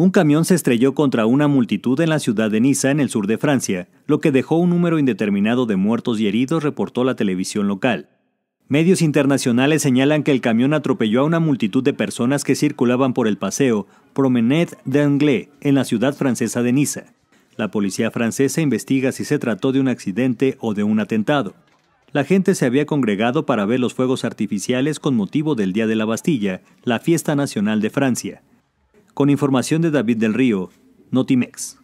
Un camión se estrelló contra una multitud en la ciudad de Niza, en el sur de Francia, lo que dejó un número indeterminado de muertos y heridos, reportó la televisión local. Medios internacionales señalan que el camión atropelló a una multitud de personas que circulaban por el paseo Promenade d'Anglais en la ciudad francesa de Niza. La policía francesa investiga si se trató de un accidente o de un atentado. La gente se había congregado para ver los fuegos artificiales con motivo del Día de la Bastilla, la fiesta nacional de Francia. Con información de David del Río, Notimex.